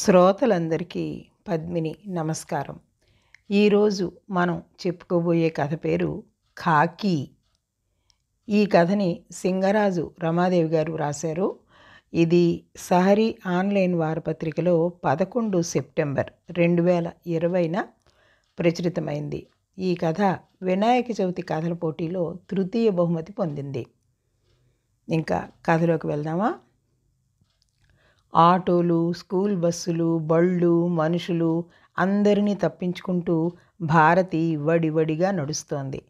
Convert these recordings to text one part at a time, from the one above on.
శ్రోతలందరికీ పద్మిని నమస్కారం ఈరోజు మనం చెప్పుకోబోయే కథ పేరు ఖాకీ ఈ కథని సింగరాజు రమాదేవి గారు రాశారు ఇది సహరి ఆన్లైన్ వారపత్రికలో పదకొండు సెప్టెంబర్ రెండు వేల ఇరవైన ప్రచురితమైంది ఈ కథ వినాయక చవితి కథల పోటీలో తృతీయ బహుమతి పొందింది ఇంకా కథలోకి వెళ్దామా ఆటోలు స్కూల్ బస్సులు బళ్ళు మనుషులు అందరినీ తప్పించుకుంటూ భారతి వడివడిగా నడుస్తోంది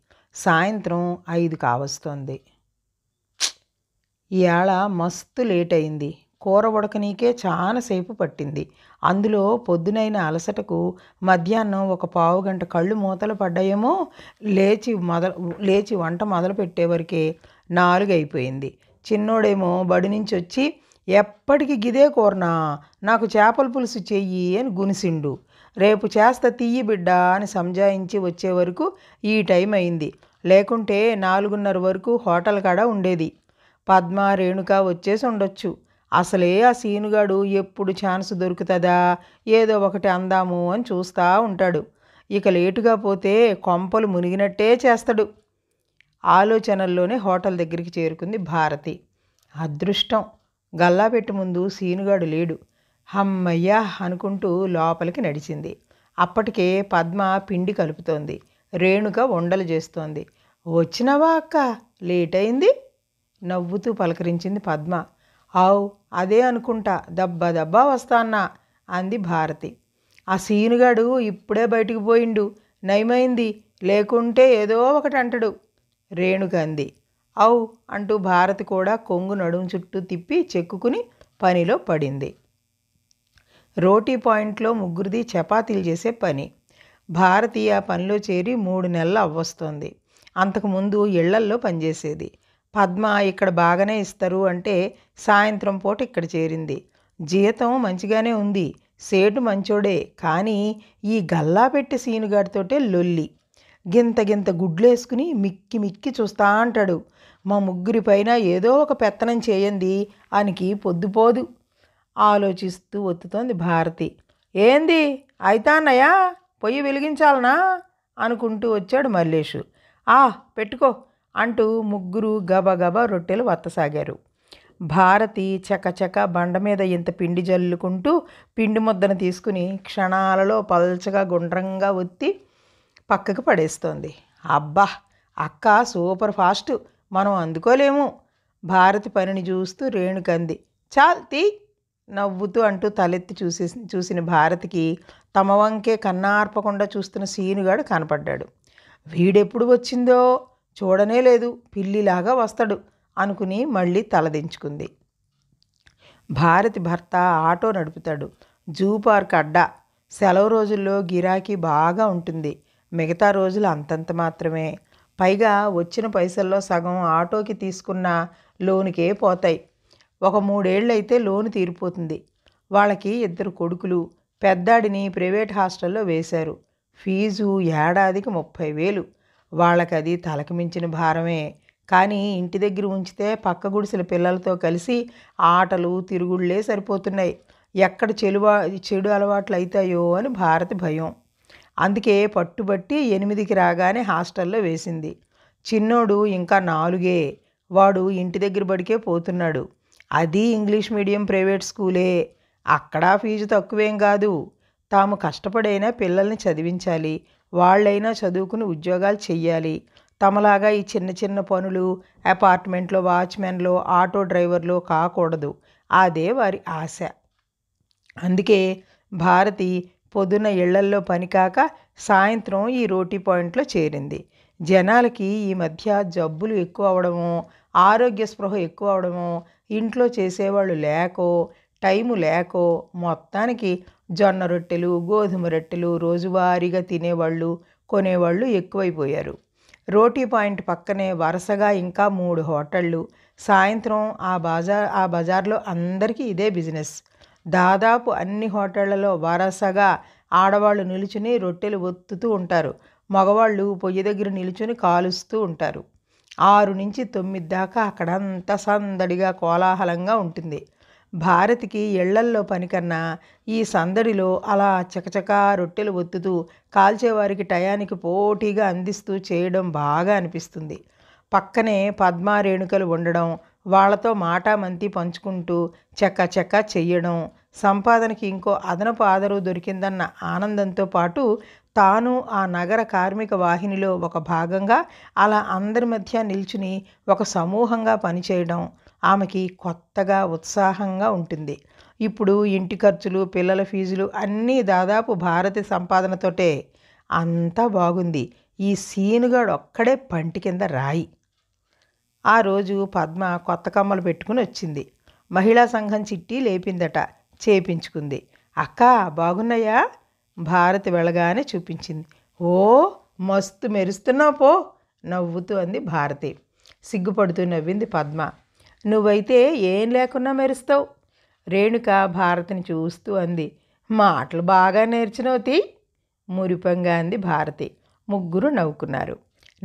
సాయంత్రం ఐదు కావస్తోంది ఇవాళ మస్తు లేట్ అయింది కూర ఉడకనీకే చాలాసేపు పట్టింది అందులో పొద్దునైన అలసటకు మధ్యాహ్నం ఒక పావు గంట కళ్ళు మూతలు పడ్డాయేమో లేచి మొదలు లేచి వంట మొదలు పెట్టే వరకే నాలుగు అయిపోయింది చిన్నోడేమో బడి నుంచి వచ్చి ఎప్పటికి గిదే కోరనా నాకు చేపల పులుసు చెయ్యి అని గునిసిండు రేపు చేస్త తీయి బిడ్డ అని సంజాయించి వచ్చే వరకు ఈ టైం అయింది లేకుంటే నాలుగున్నర వరకు హోటల్ కాడ ఉండేది పద్మ రేణుక వచ్చేసి ఉండొచ్చు అసలే ఆ సీనుగాడు ఎప్పుడు ఛాన్స్ దొరుకుతుందా ఏదో ఒకటి అందాము అని చూస్తూ ఉంటాడు ఇక లేటుగా పోతే కొంపలు మునిగినట్టే చేస్తాడు ఆలోచనల్లోనే హోటల్ దగ్గరికి చేరుకుంది భారతి అదృష్టం గల్లాపెట్టు ముందు సీనుగాడు లేడు హమ్మయ్యా అనుకుంటూ లోపలికి నడిచింది అప్పటికే పద్మ పిండి కలుపుతోంది రేణుక వండలు చేస్తోంది వచ్చినవా అక్క లేట్ అయింది నవ్వుతూ పలకరించింది పద్మ ఆవు అదే అనుకుంటా దబ్బా దబ్బా వస్తాన్నా అంది భారతి ఆ సీనుగాడు ఇప్పుడే బయటికి పోయిండు నయమైంది లేకుంటే ఏదో ఒకటి అంటడు రేణుక అంది అవు అంటూ భారతి కూడా కొంగు నడుము చుట్టూ తిప్పి చెక్కుకుని పనిలో పడింది రోటీ పాయింట్లో ముగ్గురిది చపాతీలు చేసే పని భారతి ఆ పనిలో చేరి మూడు నెలలు అవ్వొస్తోంది అంతకుముందు ఇళ్లల్లో పనిచేసేది పద్మ ఇక్కడ బాగానే ఇస్తారు అంటే సాయంత్రం పూట ఇక్కడ చేరింది జీతం మంచిగానే ఉంది సేటు మంచోడే కానీ ఈ గల్లా పెట్టి సీనుగాడితోటే లొల్లి గింత గింత గుడ్లేసుకుని మిక్కి మిక్కి చూస్తా అంటాడు మా ముగ్గురిపైన ఏదో ఒక పెత్తనం చేయండి అనికి పొద్దుపోదు ఆలోచిస్తూ ఒత్తుతోంది భారతి ఏంది అయితాన్నయ్యా పొయ్యి వెలిగించాలనా అనుకుంటూ వచ్చాడు మల్లేషు ఆ పెట్టుకో అంటూ ముగ్గురు గబగబా రొట్టెలు వత్తసాగారు భారతి చకచక బండ మీద ఇంత పిండి జల్లుకుంటూ పిండి ముద్దను తీసుకుని క్షణాలలో పల్చగా గుండ్రంగా ఒత్తి పక్కకు పడేస్తోంది అబ్బా అక్క సూపర్ ఫాస్ట్ మనం అందుకోలేము భారతి పనిని చూస్తూ రేణుకంది చాల్తి నవ్వుతూ అంటూ తలెత్తి చూసే చూసిన భారతికి తమ వంకే కన్నార్పకుండా చూస్తున్న సీనుగాడు కనపడ్డాడు వీడెప్పుడు వచ్చిందో చూడనే లేదు పిల్లిలాగా వస్తాడు అనుకుని మళ్ళీ తలదించుకుంది భారతి భర్త ఆటో నడుపుతాడు జూ పార్క్ అడ్డా సెలవు రోజుల్లో గిరాకీ బాగా ఉంటుంది మిగతా రోజులు అంతంత మాత్రమే పైగా వచ్చిన పైసల్లో సగం ఆటోకి తీసుకున్న లోనుకే పోతాయి ఒక మూడేళ్ళైతే లోను తీరిపోతుంది వాళ్ళకి ఇద్దరు కొడుకులు పెద్దాడిని ప్రైవేట్ హాస్టల్లో వేశారు ఫీజు ఏడాదికి ముప్పై వేలు వాళ్ళకి అది తలకమించిన భారమే కానీ ఇంటి దగ్గర ఉంచితే పక్క గుడిసెల పిల్లలతో కలిసి ఆటలు తిరుగుళ్ళే సరిపోతున్నాయి ఎక్కడ చెడు చెడు అలవాట్లు అవుతాయో అని భారతి భయం అందుకే పట్టుబట్టి ఎనిమిదికి రాగానే హాస్టల్లో వేసింది చిన్నోడు ఇంకా నాలుగే వాడు ఇంటి దగ్గర బడికే పోతున్నాడు అది ఇంగ్లీష్ మీడియం ప్రైవేట్ స్కూలే అక్కడ ఫీజు తక్కువేం కాదు తాము కష్టపడైనా పిల్లల్ని చదివించాలి వాళ్ళైనా చదువుకుని ఉద్యోగాలు చెయ్యాలి తమలాగా ఈ చిన్న చిన్న పనులు అపార్ట్మెంట్లో వాచ్మెన్లో ఆటో డ్రైవర్లో కాకూడదు అదే వారి ఆశ అందుకే భారతి పొద్దున ఇళ్లల్లో పనికాక సాయంత్రం ఈ రోటీ పాయింట్లో చేరింది జనాలకి ఈ మధ్య జబ్బులు ఎక్కువ అవడము ఆరోగ్య స్పృహ ఎక్కువ అవడము ఇంట్లో చేసేవాళ్ళు లేకో టైము లేకో మొత్తానికి జొన్న రొట్టెలు గోధుమ రొట్టెలు రోజువారీగా తినేవాళ్ళు కొనేవాళ్ళు ఎక్కువైపోయారు రోటీ పాయింట్ పక్కనే వరుసగా ఇంకా మూడు హోటళ్ళు సాయంత్రం ఆ బజార్ ఆ బజార్లో అందరికీ ఇదే బిజినెస్ దాదాపు అన్ని హోటళ్లలో వరసగా ఆడవాళ్ళు నిలుచుని రొట్టెలు ఒత్తుతూ ఉంటారు మగవాళ్ళు పొయ్యి దగ్గర నిలుచుని కాలుస్తూ ఉంటారు ఆరు నుంచి తొమ్మిది దాకా అక్కడంతా సందడిగా కోలాహలంగా ఉంటుంది భారతికి ఇళ్లల్లో పనికన్నా ఈ సందడిలో అలా చకచకా రొట్టెలు ఒత్తుతూ కాల్చేవారికి టయానికి పోటీగా అందిస్తూ చేయడం బాగా అనిపిస్తుంది పక్కనే పద్మారేణుకలు ఉండడం వాళ్లతో మాటామంతి పంచుకుంటూ చెక్క చెక్క చెయ్యడం సంపాదనకి ఇంకో అదనపు ఆదరు దొరికిందన్న ఆనందంతో పాటు తాను ఆ నగర కార్మిక వాహినిలో ఒక భాగంగా అలా అందరి మధ్య నిల్చుని ఒక సమూహంగా పనిచేయడం ఆమెకి కొత్తగా ఉత్సాహంగా ఉంటుంది ఇప్పుడు ఇంటి ఖర్చులు పిల్లల ఫీజులు అన్నీ దాదాపు భారతి సంపాదనతోటే అంతా బాగుంది ఈ సీనుగాడు ఒక్కడే పంటి కింద రాయి ఆ రోజు పద్మ కొత్త కమ్మలు పెట్టుకుని వచ్చింది మహిళా సంఘం చిట్టి లేపిందట చేపించుకుంది అక్క బాగున్నాయా భారతి వెళ్ళగానే చూపించింది ఓ మస్తు మెరుస్తున్నావు పో నవ్వుతూ అంది భారతి సిగ్గుపడుతూ నవ్వింది పద్మ నువ్వైతే ఏం లేకున్నా మెరుస్తావు రేణుక భారతిని చూస్తూ అంది మాటలు బాగా నేర్చినవుతి మురిపంగా అంది భారతి ముగ్గురు నవ్వుకున్నారు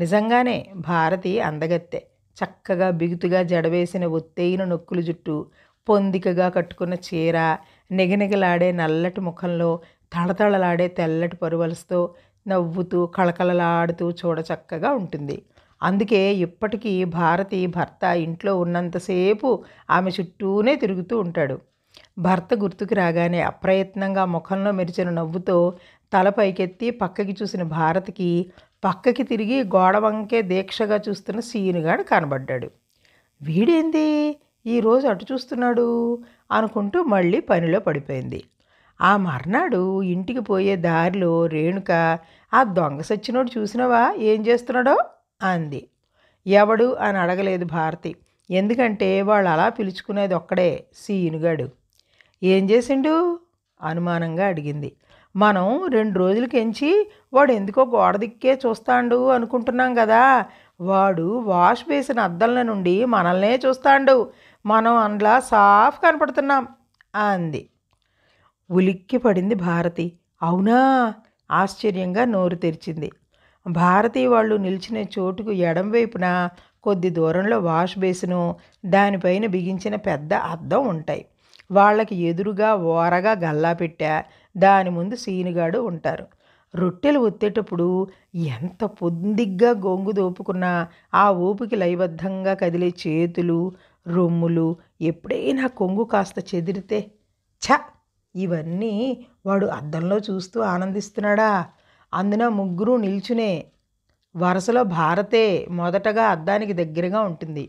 నిజంగానే భారతి అందగత్తే చక్కగా బిగుతుగా జడవేసిన ఒత్తైన నొక్కుల జుట్టు పొందికగా కట్టుకున్న చీర నిగనిగలాడే నల్లటి ముఖంలో తళతళలాడే తెల్లటి పరువలస్తో నవ్వుతూ కళకళలాడుతూ చూడచక్కగా ఉంటుంది అందుకే ఇప్పటికీ భారతి భర్త ఇంట్లో ఉన్నంతసేపు ఆమె చుట్టూనే తిరుగుతూ ఉంటాడు భర్త గుర్తుకు రాగానే అప్రయత్నంగా ముఖంలో మెరిచిన నవ్వుతో తల పైకెత్తి పక్కకి చూసిన భారతికి పక్కకి తిరిగి గోడవంకే దీక్షగా చూస్తున్న సీనుగాడు కనబడ్డాడు వీడేంది ఈరోజు అటు చూస్తున్నాడు అనుకుంటూ మళ్ళీ పనిలో పడిపోయింది ఆ మర్నాడు ఇంటికి పోయే దారిలో రేణుక ఆ దొంగ సచ్చినోడు చూసినావా ఏం చేస్తున్నాడో అంది ఎవడు అని అడగలేదు భారతి ఎందుకంటే వాళ్ళు అలా పిలుచుకునేది ఒక్కడే సీనుగాడు ఏం చేసిండు అనుమానంగా అడిగింది మనం రెండు రోజులకెంచి వాడు ఎందుకో గోడ దిక్కే చూస్తాండు అనుకుంటున్నాం కదా వాడు వాష్ బేసిన్ అద్దంల నుండి మనల్నే చూస్తాండు మనం అందులో సాఫ్ కనపడుతున్నాం అంది ఉలిక్కి పడింది భారతి అవునా ఆశ్చర్యంగా నోరు తెరిచింది భారతి వాళ్ళు నిలిచిన చోటుకు ఎడం వైపున కొద్ది దూరంలో వాష్ బేసిను దానిపైన బిగించిన పెద్ద అద్దం ఉంటాయి వాళ్ళకి ఎదురుగా ఓరగా గల్లా పెట్టా దాని ముందు సీనుగాడు ఉంటారు రొట్టెలు ఒత్తేటప్పుడు ఎంత పొందిగ్గా గొంగు దోపుకున్నా ఆ ఊపికి లయబద్ధంగా కదిలే చేతులు రొమ్ములు ఎప్పుడైనా కొంగు కాస్త చెదిరితే ఛ ఇవన్నీ వాడు అద్దంలో చూస్తూ ఆనందిస్తున్నాడా అందున ముగ్గురు నిల్చునే వరుసలో భారతే మొదటగా అద్దానికి దగ్గరగా ఉంటుంది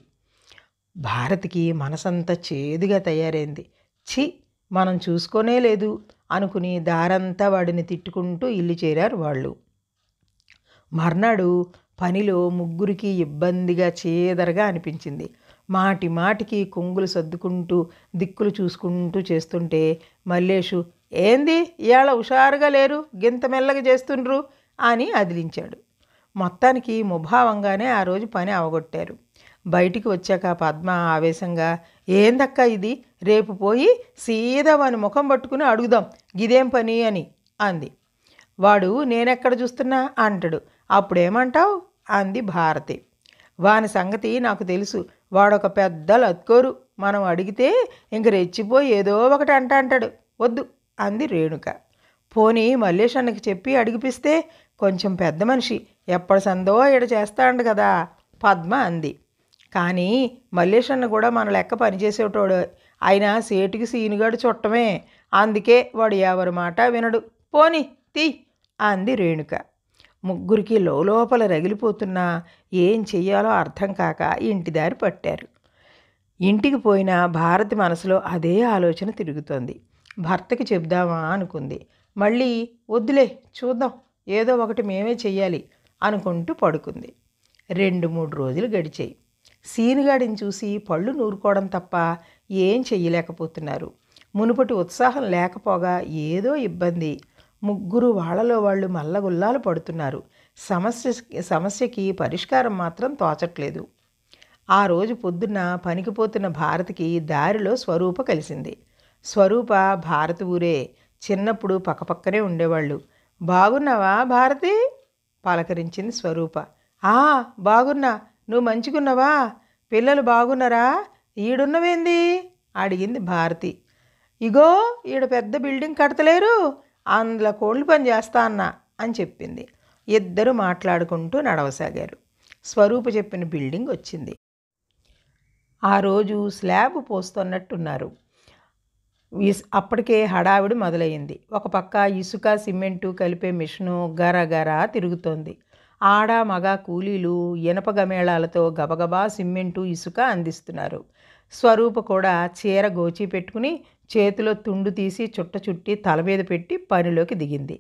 భారతికి మనసంతా చేదుగా తయారైంది ఛీ మనం చూసుకోనే లేదు అనుకుని దారంతా వాడిని తిట్టుకుంటూ ఇల్లు చేరారు వాళ్ళు మర్నాడు పనిలో ముగ్గురికి ఇబ్బందిగా చేదరగా అనిపించింది మాటి మాటికి కొంగులు సర్దుకుంటూ దిక్కులు చూసుకుంటూ చేస్తుంటే మల్లేషు ఏంది ఇవాళ హుషారుగా లేరు గింత మెల్లగా చేస్తుండ్రు అని అదిలించాడు మొత్తానికి ముభావంగానే ఆ రోజు పని అవగొట్టారు బయటికి వచ్చాక పద్మ ఆవేశంగా ఏందక్క ఇది రేపు పోయి సీదా వాని ముఖం పట్టుకుని అడుగుదాం గిదేం పని అని అంది వాడు నేనెక్కడ చూస్తున్నా అంటాడు అప్పుడేమంటావు అంది భారతి వాని సంగతి నాకు తెలుసు వాడొక పెద్ద లత్కోరు మనం అడిగితే ఇంక రెచ్చిపోయి ఏదో ఒకటి అంట అంటాడు వద్దు అంది రేణుక పోనీ మల్లేష్ అన్నకి చెప్పి అడిగిపిస్తే కొంచెం పెద్ద మనిషి ఎప్పటి సందో ఈడ చేస్తాడు కదా పద్మ అంది కానీ మల్లేషన్న కూడా మన లెక్క పనిచేసేటోడు ఆయన సేటుకి సీనుగాడు చుట్టమే అందుకే వాడు ఎవరి మాట వినడు పోని తీ అంది రేణుక ముగ్గురికి లోపల రగిలిపోతున్నా ఏం చెయ్యాలో అర్థం కాక ఇంటి దారి పట్టారు ఇంటికి పోయిన భారతి మనసులో అదే ఆలోచన తిరుగుతోంది భర్తకి చెప్దామా అనుకుంది మళ్ళీ వద్దులే చూద్దాం ఏదో ఒకటి మేమే చెయ్యాలి అనుకుంటూ పడుకుంది రెండు మూడు రోజులు గడిచాయి సీనుగాడిని చూసి పళ్ళు నూరుకోవడం తప్ప ఏం చెయ్యలేకపోతున్నారు మునుపటి ఉత్సాహం లేకపోగా ఏదో ఇబ్బంది ముగ్గురు వాళ్లలో వాళ్ళు మల్లగుల్లాలు పడుతున్నారు సమస్య సమస్యకి పరిష్కారం మాత్రం తోచట్లేదు ఆ రోజు పొద్దున్న పనికిపోతున్న భారతికి దారిలో స్వరూప కలిసింది స్వరూప భారతి ఊరే చిన్నప్పుడు పక్కపక్కనే ఉండేవాళ్ళు బాగున్నావా భారతి పలకరించింది స్వరూప ఆ బాగున్నా నువ్వు మంచిగున్నావా పిల్లలు బాగున్నారా ఈడున్నవేంది అడిగింది భారతి ఇగో ఈడ పెద్ద బిల్డింగ్ కడతలేరు అందులో కోళ్ళు పని చేస్తా అన్నా అని చెప్పింది ఇద్దరు మాట్లాడుకుంటూ నడవసాగారు స్వరూప చెప్పిన బిల్డింగ్ వచ్చింది ఆ రోజు స్లాబ్ పోస్తున్నట్టున్నారు అప్పటికే హడావిడి మొదలయ్యింది ఒక పక్క ఇసుక సిమెంటు కలిపే మిషను గరగరా తిరుగుతోంది ఆడ మగ కూలీలు ఇనప గమేళాలతో గబగబా సిమ్మెంటు ఇసుక అందిస్తున్నారు స్వరూప కూడా చీర గోచి పెట్టుకుని చేతిలో తుండు తీసి చుట్ట చుట్టి తల మీద పెట్టి పనిలోకి దిగింది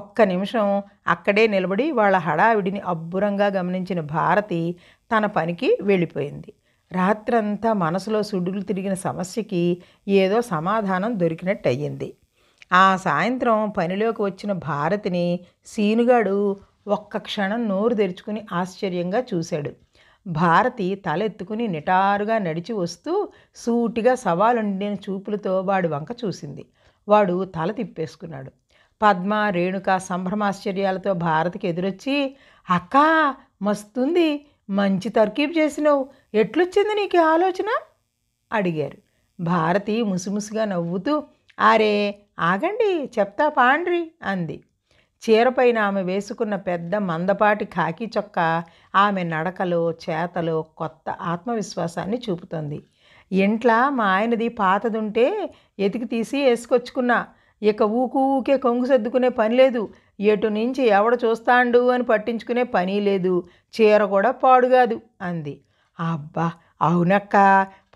ఒక్క నిమిషం అక్కడే నిలబడి వాళ్ళ హడావిడిని అబ్బురంగా గమనించిన భారతి తన పనికి వెళ్ళిపోయింది రాత్రంతా మనసులో సుడులు తిరిగిన సమస్యకి ఏదో సమాధానం దొరికినట్టు అయ్యింది ఆ సాయంత్రం పనిలోకి వచ్చిన భారతిని సీనుగాడు ఒక్క క్షణం నోరు తెరుచుకుని ఆశ్చర్యంగా చూశాడు భారతి తలెత్తుకుని నిటారుగా నడిచి వస్తూ సూటిగా సవాలుండిన చూపులతో వాడు వంక చూసింది వాడు తల తిప్పేసుకున్నాడు పద్మ రేణుక సంభ్రమాశ్చర్యాలతో భారతికి ఎదురొచ్చి అక్కా మస్తుంది మంచి తర్కీబ్ చేసినావు ఎట్లొచ్చింది నీకు ఆలోచన అడిగారు భారతి ముసిముసిగా నవ్వుతూ ఆరే ఆగండి చెప్తా పాండ్రి అంది చీరపైన ఆమె వేసుకున్న పెద్ద మందపాటి కాకి చొక్క ఆమె నడకలో చేతలో కొత్త ఆత్మవిశ్వాసాన్ని చూపుతుంది ఇంట్లో మా ఆయనది పాతదుంటే ఎతికి తీసి వేసుకొచ్చుకున్నా ఇక ఊకు ఊకే కొంగు సర్దుకునే పని లేదు ఎటు నుంచి ఎవడ చూస్తాండు అని పట్టించుకునే పని లేదు చీర కూడా పాడుగాదు అంది అబ్బా అవునక్క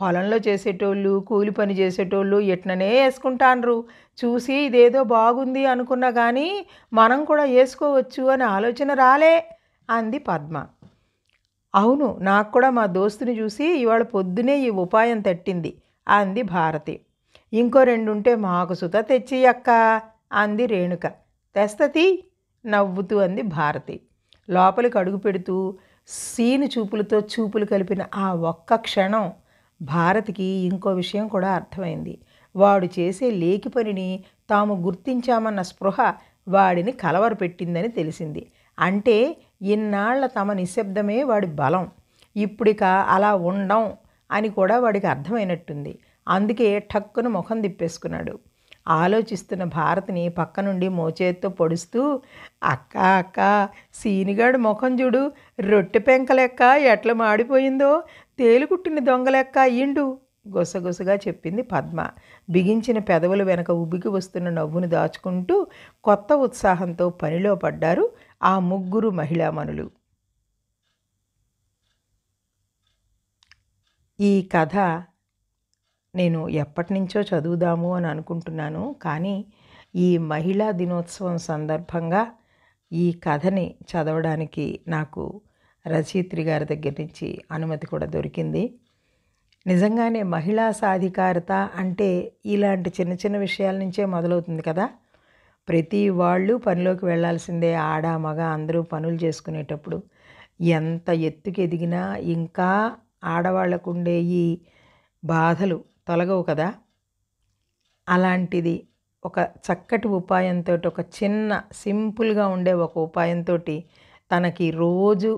పొలంలో చేసేటోళ్ళు కూలి పని చేసేటోళ్ళు ఎట్ననే వేసుకుంటాన్రు చూసి ఇదేదో బాగుంది అనుకున్నా కానీ మనం కూడా వేసుకోవచ్చు అనే ఆలోచన రాలే అంది పద్మ అవును నాకు కూడా మా దోస్తుని చూసి ఇవాళ పొద్దునే ఈ ఉపాయం తట్టింది అంది భారతి ఇంకో రెండుంటే మాకు సుత తెచ్చి అక్క అంది రేణుక తెస్తతి నవ్వుతూ అంది భారతి లోపలికి అడుగు పెడుతూ సీని చూపులతో చూపులు కలిపిన ఆ ఒక్క క్షణం భారతికి ఇంకో విషయం కూడా అర్థమైంది వాడు చేసే లేకి పనిని తాము గుర్తించామన్న స్పృహ వాడిని కలవరపెట్టిందని తెలిసింది అంటే ఇన్నాళ్ల తమ నిశ్శబ్దమే వాడి బలం ఇప్పుడిక అలా ఉండం అని కూడా వాడికి అర్థమైనట్టుంది అందుకే ఠక్కును ముఖం తిప్పేసుకున్నాడు ఆలోచిస్తున్న భారతిని పక్క నుండి మోచేత్తో పొడుస్తూ అక్క అక్క సీనిగాడు ముఖం చూడు రొట్టె పెంక లెక్క ఎట్ల మాడిపోయిందో తేలుకుట్టిన దొంగ లెక్క అయ్యిండు గుసగుసగా చెప్పింది పద్మ బిగించిన పెదవులు వెనక ఉబ్బికి వస్తున్న నవ్వును దాచుకుంటూ కొత్త ఉత్సాహంతో పనిలో పడ్డారు ఆ ముగ్గురు మహిళామణులు ఈ కథ నేను ఎప్పటి నుంచో చదువుదాము అని అనుకుంటున్నాను కానీ ఈ మహిళా దినోత్సవం సందర్భంగా ఈ కథని చదవడానికి నాకు రచయిత్రి గారి దగ్గర నుంచి అనుమతి కూడా దొరికింది నిజంగానే మహిళా సాధికారత అంటే ఇలాంటి చిన్న చిన్న విషయాల నుంచే మొదలవుతుంది కదా ప్రతి వాళ్ళు పనిలోకి వెళ్లాల్సిందే ఆడ మగ అందరూ పనులు చేసుకునేటప్పుడు ఎంత ఎత్తుకు ఎదిగినా ఇంకా ఆడవాళ్ళకు ఉండే ఈ బాధలు తొలగవు కదా అలాంటిది ఒక చక్కటి ఉపాయంతో ఒక చిన్న సింపుల్గా ఉండే ఒక ఉపాయంతో తనకి రోజు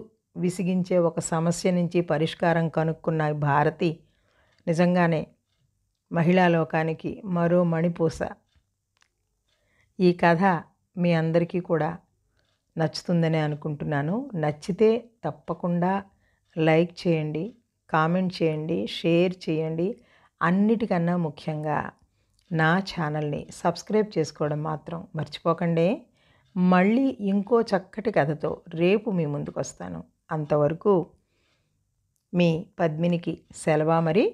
విసిగించే ఒక సమస్య నుంచి పరిష్కారం కనుక్కున్న భారతి నిజంగానే మహిళా లోకానికి మరో మణిపూస ఈ కథ మీ అందరికీ కూడా నచ్చుతుందని అనుకుంటున్నాను నచ్చితే తప్పకుండా లైక్ చేయండి కామెంట్ చేయండి షేర్ చేయండి అన్నిటికన్నా ముఖ్యంగా నా ఛానల్ని సబ్స్క్రైబ్ చేసుకోవడం మాత్రం మర్చిపోకండి మళ్ళీ ఇంకో చక్కటి కథతో రేపు మీ ముందుకు వస్తాను అంతవరకు మీ పద్మినికి సెలవా మరి